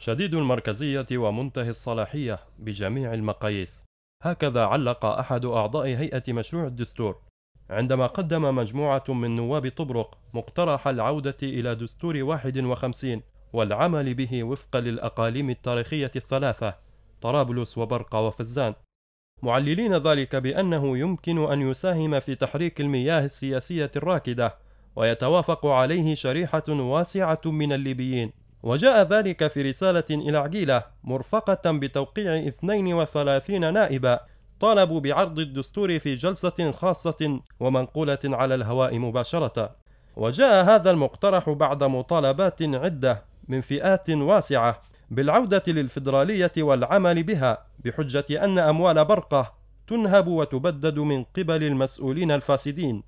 شديد المركزية ومنتهي الصلاحية بجميع المقاييس هكذا علق أحد أعضاء هيئة مشروع الدستور عندما قدم مجموعة من نواب طبرق مقترح العودة إلى دستور 51 والعمل به وفقا للأقاليم التاريخية الثلاثة طرابلس وبرقة وفزان معللين ذلك بأنه يمكن أن يساهم في تحريك المياه السياسية الراكدة ويتوافق عليه شريحة واسعة من الليبيين وجاء ذلك في رسالة إلى عقيلة مرفقة بتوقيع 32 نائبا طالبوا بعرض الدستور في جلسة خاصة ومنقولة على الهواء مباشرة. وجاء هذا المقترح بعد مطالبات عدة من فئات واسعة بالعودة للفدرالية والعمل بها بحجة أن أموال برقة تنهب وتبدد من قبل المسؤولين الفاسدين.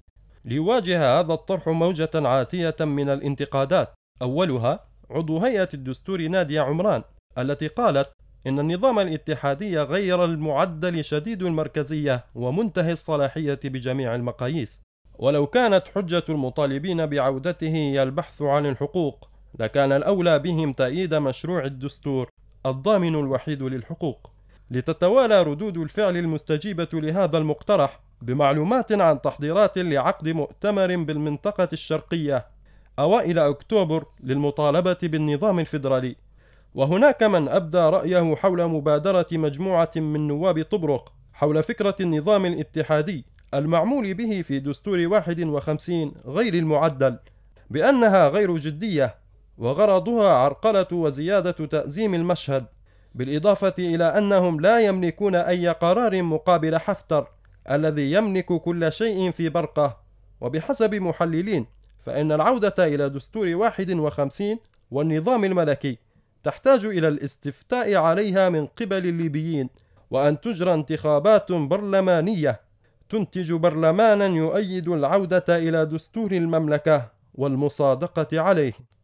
ليواجه هذا الطرح موجة عاتية من الانتقادات، أولها عضو هيئة الدستور نادية عمران التي قالت إن النظام الاتحادي غير المعدل شديد المركزية ومنتهي الصلاحية بجميع المقاييس ولو كانت حجة المطالبين بعودته هي البحث عن الحقوق لكان الأولى بهم تأييد مشروع الدستور الضامن الوحيد للحقوق لتتوالى ردود الفعل المستجيبة لهذا المقترح بمعلومات عن تحضيرات لعقد مؤتمر بالمنطقة الشرقية أوائل أكتوبر للمطالبة بالنظام الفيدرالي وهناك من أبدى رأيه حول مبادرة مجموعة من نواب طبرق حول فكرة النظام الاتحادي المعمول به في دستور 51 غير المعدل بأنها غير جدية وغرضها عرقلة وزيادة تأزيم المشهد بالإضافة إلى أنهم لا يملكون أي قرار مقابل حفتر الذي يملك كل شيء في برقه وبحسب محللين فإن العودة إلى دستور 51 والنظام الملكي تحتاج إلى الاستفتاء عليها من قبل الليبيين وأن تجرى انتخابات برلمانية تنتج برلمانا يؤيد العودة إلى دستور المملكة والمصادقة عليه